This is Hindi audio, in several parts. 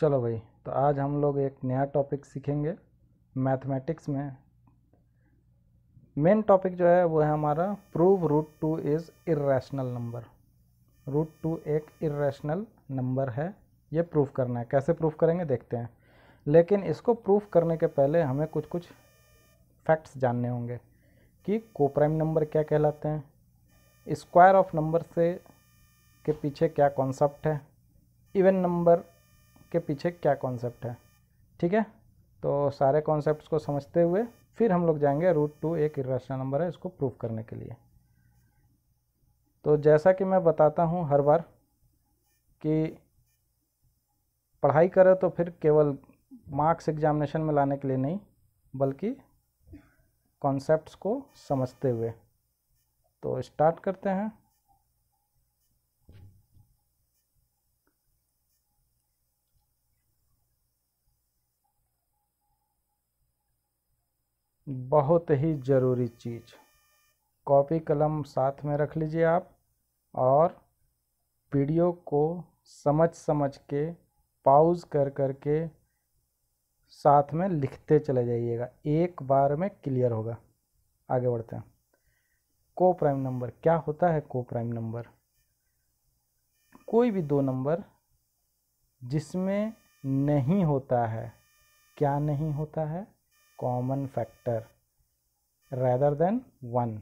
चलो भाई तो आज हम लोग एक नया टॉपिक सीखेंगे मैथमेटिक्स में मेन टॉपिक जो है वो है हमारा prove root two is irrational number root two एक इरेशनल नंबर है ये प्रूफ करना है कैसे प्रूफ करेंगे देखते हैं लेकिन इसको प्रूफ करने के पहले हमें कुछ कुछ फैक्ट्स जानने होंगे कि कोप्राइम नंबर क्या कहलाते हैं स्क्वायर ऑफ नंबर से के पीछे क्या कॉन्सेप्ट है इवन नंबर के पीछे क्या कॉन्सेप्ट है ठीक है तो सारे कॉन्सेप्ट को समझते हुए फिर हम लोग जाएंगे रूट टू एक इेशनल नंबर है इसको प्रूफ करने के लिए तो जैसा कि मैं बताता हूँ हर बार कि पढ़ाई करें तो फिर केवल मार्क्स एग्जामिनेशन में लाने के लिए नहीं बल्कि कॉन्सेप्ट्स को समझते हुए तो स्टार्ट करते हैं बहुत ही ज़रूरी चीज़ कॉपी कलम साथ में रख लीजिए आप और वीडियो को समझ समझ के पाउज कर कर के साथ में लिखते चले जाइएगा एक बार में क्लियर होगा आगे बढ़ते हैं को प्राइम नंबर क्या होता है को प्राइम नंबर कोई भी दो नंबर जिसमें नहीं होता है क्या नहीं होता है common factor rather than one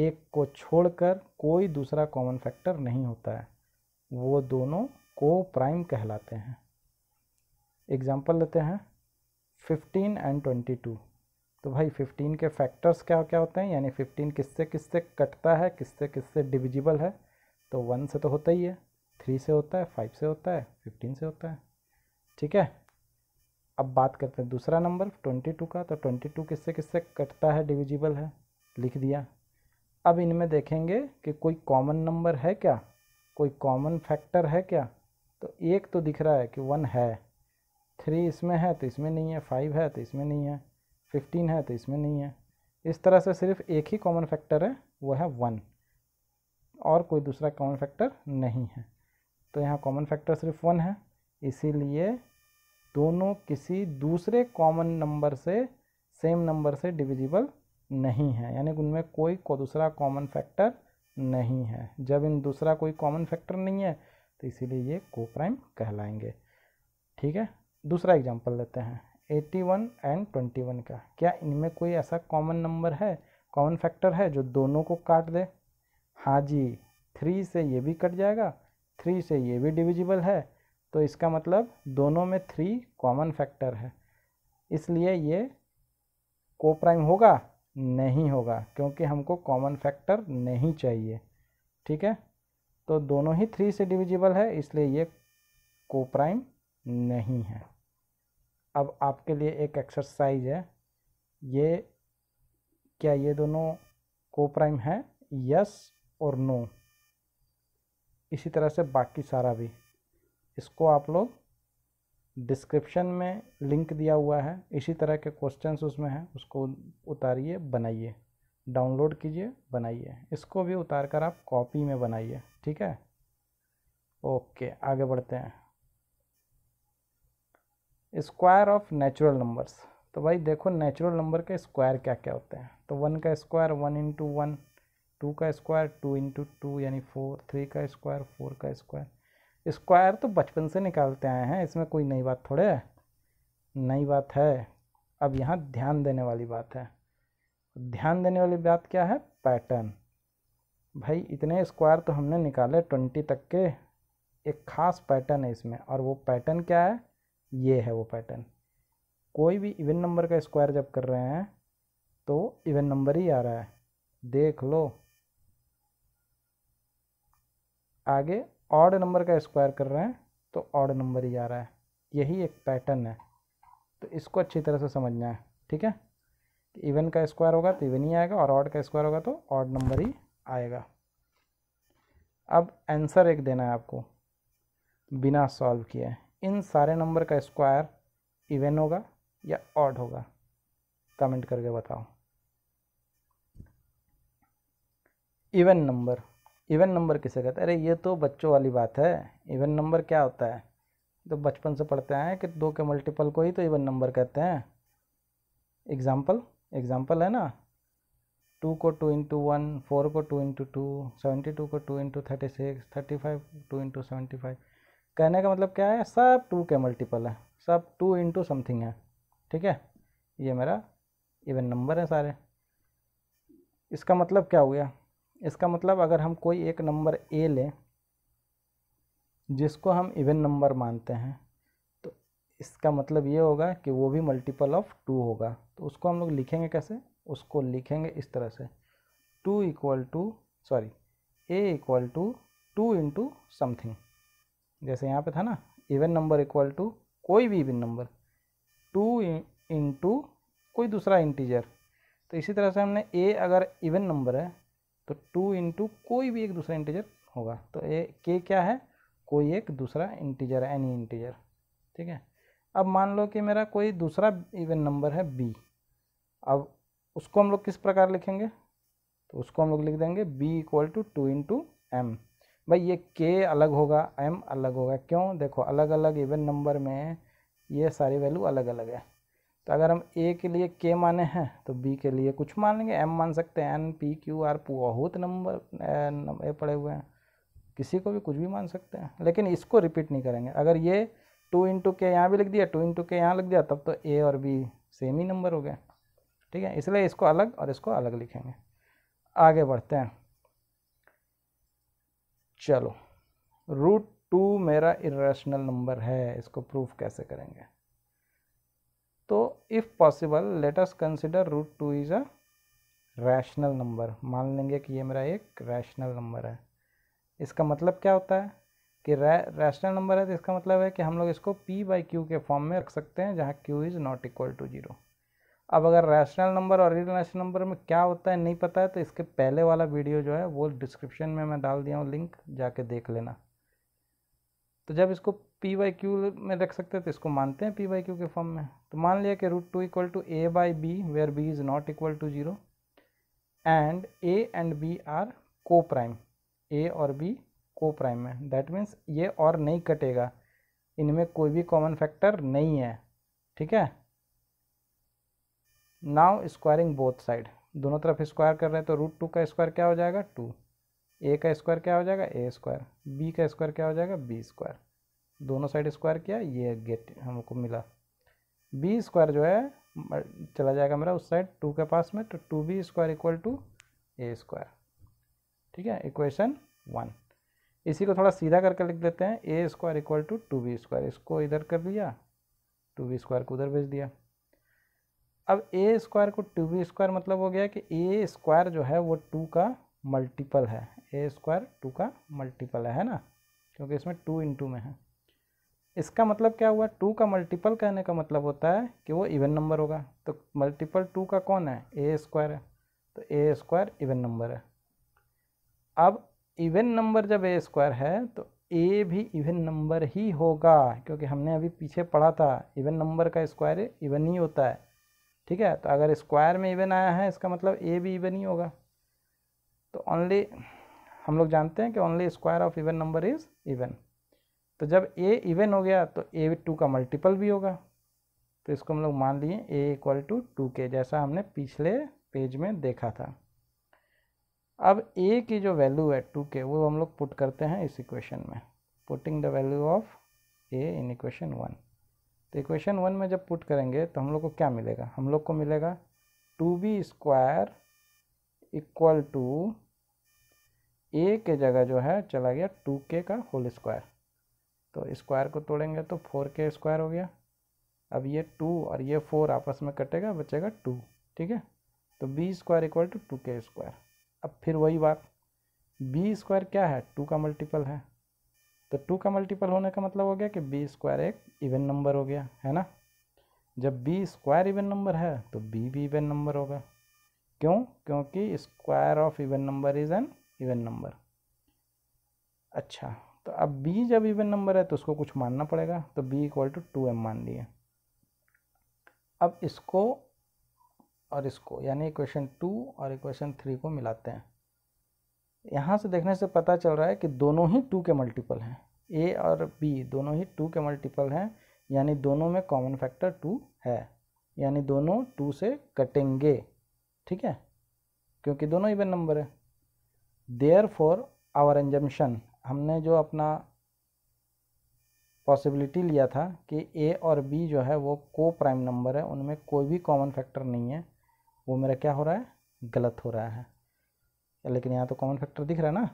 एक को छोड़कर कोई दूसरा कॉमन फैक्टर नहीं होता है वो दोनों को प्राइम कहलाते हैं एग्जाम्पल लेते हैं फिफ्टीन एंड ट्वेंटी टू तो भाई फिफ्टीन के फैक्टर्स क्या क्या होते हैं यानी फिफ्टीन किससे किससे कटता है किससे किससे डिविजिबल है तो वन से तो होता ही है थ्री से होता है फाइव से होता है फिफ्टीन से होता है ठीक है अब बात करते हैं दूसरा नंबर ट्वेंटी टू का तो ट्वेंटी टू किससे किससे कटता है डिविजिबल है लिख दिया अब इनमें देखेंगे कि कोई कॉमन नंबर है क्या कोई कॉमन फैक्टर है क्या तो एक तो दिख रहा है कि वन है थ्री इसमें है तो इसमें नहीं है फाइव है तो इसमें नहीं है फिफ्टीन है तो इसमें नहीं है इस तरह से सिर्फ एक ही कॉमन फैक्टर है वो है वन और कोई दूसरा कॉमन फैक्टर नहीं है तो यहाँ कॉमन फैक्टर सिर्फ वन है इसीलिए दोनों किसी दूसरे कॉमन नंबर से सेम नंबर से डिविजिबल नहीं है यानी उनमें कोई को दूसरा कॉमन फैक्टर नहीं है जब इन दूसरा कोई कॉमन फैक्टर नहीं है तो इसीलिए ये को प्राइम कहलाएंगे ठीक है दूसरा एग्जांपल लेते हैं 81 एंड 21 का क्या इनमें कोई ऐसा कॉमन नंबर है कॉमन फैक्टर है जो दोनों को काट दे हाँ जी थ्री से ये भी कट जाएगा थ्री से ये भी डिविजिबल है तो इसका मतलब दोनों में थ्री कॉमन फैक्टर है इसलिए ये को प्राइम होगा नहीं होगा क्योंकि हमको कॉमन फैक्टर नहीं चाहिए ठीक है तो दोनों ही थ्री से डिविजिबल है इसलिए ये को प्राइम नहीं है अब आपके लिए एक एक्सरसाइज है ये क्या ये दोनों को प्राइम है यस और नो इसी तरह से बाकी सारा भी इसको आप लोग डिस्क्रिप्शन में लिंक दिया हुआ है इसी तरह के क्वेश्चंस उसमें हैं उसको उतारिए बनाइए डाउनलोड कीजिए बनाइए इसको भी उतार कर आप कॉपी में बनाइए ठीक है ओके आगे बढ़ते हैं स्क्वायर ऑफ नेचुरल नंबर्स तो भाई देखो नेचुरल नंबर के स्क्वायर क्या क्या होते हैं तो वन का square one into one two का स्क्वायर टू इंटू टू यानी फोर थ्री का स्क्वायर फोर का स्क्वायर स्क्वायर तो बचपन से निकालते आए हैं इसमें कोई नई बात थोड़े है नई बात है अब यहाँ ध्यान देने वाली बात है ध्यान देने वाली बात क्या है पैटर्न भाई इतने स्क्वायर तो हमने निकाले ट्वेंटी तक के एक ख़ास पैटर्न है इसमें और वो पैटर्न क्या है ये है वो पैटर्न कोई भी इवन नंबर का स्क्वायर जब कर रहे हैं तो इवन नंबर ही आ रहा है देख लो आगे ऑड नंबर का स्क्वायर कर रहे हैं तो ऑड नंबर ही आ रहा है यही एक पैटर्न है तो इसको अच्छी तरह से समझना है ठीक है इवन का स्क्वायर होगा तो इवन ही आएगा और ऑड का स्क्वायर होगा तो ऑड नंबर ही आएगा अब आंसर एक देना है आपको बिना सॉल्व किए इन सारे नंबर का स्क्वायर इवन होगा या ऑड होगा कमेंट करके बताओ इवन नंबर इवन नंबर किसे कहते हैं अरे ये तो बच्चों वाली बात है इवन नंबर क्या होता है तो बचपन से पढ़ते हैं कि दो के मल्टीपल को ही तो इवन नंबर कहते हैं एग्ज़ाम्पल एग्ज़ाम्पल है ना टू को टू इंटू वन फोर को two into two seventy two को two into thirty six thirty five two into seventy five कहने का मतलब क्या है सब टू के मल्टीपल है सब टू इंटू समथिंग है ठीक है ये मेरा इवन नंबर है सारे इसका मतलब क्या हुआ इसका मतलब अगर हम कोई एक नंबर ए लें जिसको हम इवन नंबर मानते हैं तो इसका मतलब ये होगा कि वो भी मल्टीपल ऑफ टू होगा तो उसको हम लोग लिखेंगे कैसे उसको लिखेंगे इस तरह से two equal to sorry a equal to two into something जैसे यहाँ पे था ना इवन नंबर इक्वल टू कोई भी इवन नंबर टू इंटू कोई दूसरा इंटीजर तो इसी तरह से हमने ए अगर इवन नंबर है तो टू इंटू कोई भी एक दूसरा इंटीजर होगा तो ए के क्या है कोई एक दूसरा इंटीजर है एनी इंटीजर ठीक है अब मान लो कि मेरा कोई दूसरा इवन नंबर है बी अब उसको हम लोग किस प्रकार लिखेंगे तो उसको हम लोग लिख देंगे b equal to two into m भाई ये के अलग होगा एम अलग होगा क्यों देखो अलग अलग इवन नंबर में ये सारी वैल्यू अलग अलग है तो अगर हम ए के लिए के माने हैं तो बी के लिए कुछ मान लेंगे एम मान सकते हैं एन पी क्यू आर बहुत नंबर ए पड़े हुए हैं किसी को भी कुछ भी मान सकते हैं लेकिन इसको रिपीट नहीं करेंगे अगर ये टू इंटू के यहाँ भी लिख दिया टू इंटू के यहाँ लिख दिया तब तो ए और बी सेम ही नंबर हो गए ठीक है इसलिए इसको अलग और इसको अलग लिखेंगे आगे बढ़ते हैं चलो रूट टू मेरा इरेशनल नंबर है इसको प्रूफ कैसे करेंगे तो if possible let us consider root two is a rational number मान लेंगे कि ये मेरा एक रैशनल नंबर है इसका मतलब क्या होता है कि रैशनल नंबर है तो इसका मतलब है कि हम लोग इसको p बाई क्यू के फॉर्म में रख सकते हैं जहाँ q is not equal to zero अब अगर रैशनल नंबर और रैशनल नंबर में क्या होता है नहीं पता है तो इसके पहले वाला वीडियो जो है वो डिस्क्रिप्शन में मैं डाल दिया हूँ लिंक जाके देख लेना तो जब इसको पी वाई क्यू में रख सकते हैं तो इसको मानते हैं पी वाई क्यू के फॉर्म में तो मान लिया कि root two equal to a by b where b is not equal to zero and a and b are coprime a और बी को प्राइम है दैट मीन्स ये और नहीं कटेगा इनमें कोई भी कॉमन फैक्टर नहीं है ठीक है नाउ स्क्वायरिंग बोथ साइड दोनों तरफ स्क्वायर कर रहे हैं तो रूट टू का स्क्वायर क्या हो जाएगा टू ए का स्क्वायर क्या हो जाएगा ए स्क्वायर बी का स्क्वायर क्या हो जाएगा बी स्क्वायर दोनों साइड स्क्वायर किया ये गेट हमको मिला बी स्क्वायर जो है चला जाएगा मेरा उस साइड टू के पास में तो two b square equal to a square ठीक है इक्वेशन वन इसी को थोड़ा सीधा करके लिख देते हैं a square equal to two b square इसको इधर कर लिया टू बी स्क्वायर को उधर भेज दिया अब ए स्क्वायर को टू बी स्क्वायर मतलब हो गया कि ए स्क्वायर जो है वो टू का मल्टीपल है ए स्क्वायर टू का मल्टीपल है है ना क्योंकि इसमें टू इंटू में है इसका मतलब क्या हुआ टू का मल्टीपल कहने का मतलब होता है कि वो इवन नंबर होगा तो मल्टीपल टू का कौन है ए स्क्वायर है तो ए स्क्वायर इवन नंबर है अब इवन नंबर जब ए स्क्वायर है तो ए भी इवन नंबर ही होगा क्योंकि हमने अभी पीछे पढ़ा था इवन नंबर का स्क्वायर इवन ही होता है ठीक है तो अगर स्क्वायर में इवन आया है इसका मतलब ए भी इवन ही होगा तो ओनली हम लोग जानते हैं कि only square of even number is even तो जब ए इवन हो गया तो ए टू का मल्टीपल भी होगा तो इसको हम लोग मान लिए ए इक्वल टू टू के जैसा हमने पिछले पेज में देखा था अब ए की जो वैल्यू है टू के वो हम लोग पुट करते हैं इस इक्वेशन में putting the value of a in equation one तो इक्वेशन वन में जब पुट करेंगे तो हम लोग को क्या मिलेगा हम लोग को मिलेगा two b square equal to a के जगह जो है चला गया टू के का होल स्क्वायर तो स्क्वायर को तोड़ेंगे तो फोर के स्क्वायर हो गया अब ये टू और ये फोर आपस में कटेगा बचेगा टू ठीक है तो b square equal to two के स्क्वायर अब फिर वही बात बी स्क्वायर क्या है टू का मल्टीपल है तो टू का मल्टीपल होने का मतलब हो गया कि बी स्क्वायर एक इवन नंबर हो गया है ना जब बी स्क्वायर इवन नंबर है तो बी भी इवन नंबर होगा क्यों क्योंकि square of even number is an even number अच्छा तो अब b जब इवन नंबर है तो उसको कुछ मानना पड़ेगा तो b equal to two m मान लिए अब इसको और इसको यानी इक्वेशन टू और इक्वेशन थ्री को मिलाते हैं यहाँ से देखने से पता चल रहा है कि दोनों ही टू के मल्टीपल हैं ए और बी दोनों ही टू के मल्टीपल हैं यानी दोनों में कॉमन फैक्टर टू है यानी दोनों टू से कटेंगे ठीक है क्योंकि दोनों इवन नंबर है देयर फॉर आवर एंजम्पन हमने जो अपना पॉसिबिलिटी लिया था कि ए और बी जो है वो को प्राइम नंबर है उनमें कोई भी कॉमन फैक्टर नहीं है वो मेरा क्या हो रहा है गलत हो रहा है लेकिन यहाँ तो कॉमन फैक्टर दिख रहा है ना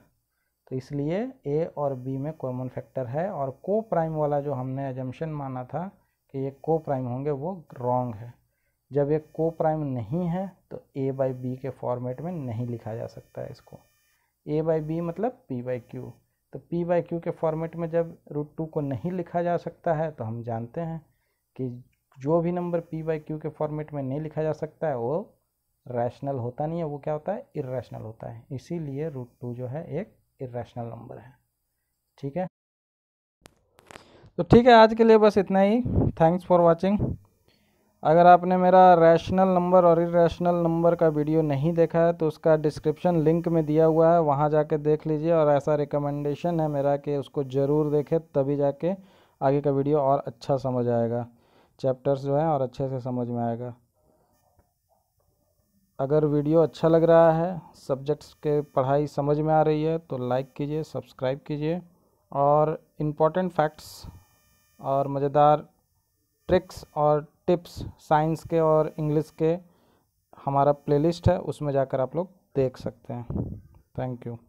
तो इसलिए ए और बी में कॉमन फैक्टर है और को प्राइम वाला जो हमने एजम्पन माना था कि ये को प्राइम होंगे वो रॉन्ग है जब ये को प्राइम नहीं है तो ए बाई बी के फॉर्मेट में नहीं लिखा जा सकता है इसको ए बाई बी मतलब पी बाई क्यू तो पी बाई क्यू के फॉर्मेट में जब रूट टू को नहीं लिखा जा सकता है तो हम जानते हैं कि जो भी नंबर पी बाई क्यू के फॉर्मेट में नहीं लिखा जा सकता है वो रैशनल होता नहीं है वो क्या होता है इरेशनल होता है इसीलिए रूट टू जो है एक इरेशनल नंबर है ठीक है तो ठीक है आज के लिए बस इतना ही थैंक्स फॉर वॉचिंग अगर आपने मेरा रैशनल नंबर और इरेशनल नंबर का वीडियो नहीं देखा है तो उसका डिस्क्रिप्शन लिंक में दिया हुआ है वहाँ जाके देख लीजिए और ऐसा रिकमेंडेशन है मेरा कि उसको ज़रूर देखें तभी जाके आगे का वीडियो और अच्छा समझ आएगा चैप्टर्स जो हैं और अच्छे से समझ में आएगा अगर वीडियो अच्छा लग रहा है सब्जेक्ट्स के पढ़ाई समझ में आ रही है तो लाइक कीजिए सब्सक्राइब कीजिए और इम्पॉर्टेंट फैक्ट्स और मज़ेदार ट्रिक्स और टिप्स साइंस के और इंग्लिश के हमारा प्लेलिस्ट है उसमें जाकर आप लोग देख सकते हैं थैंक यू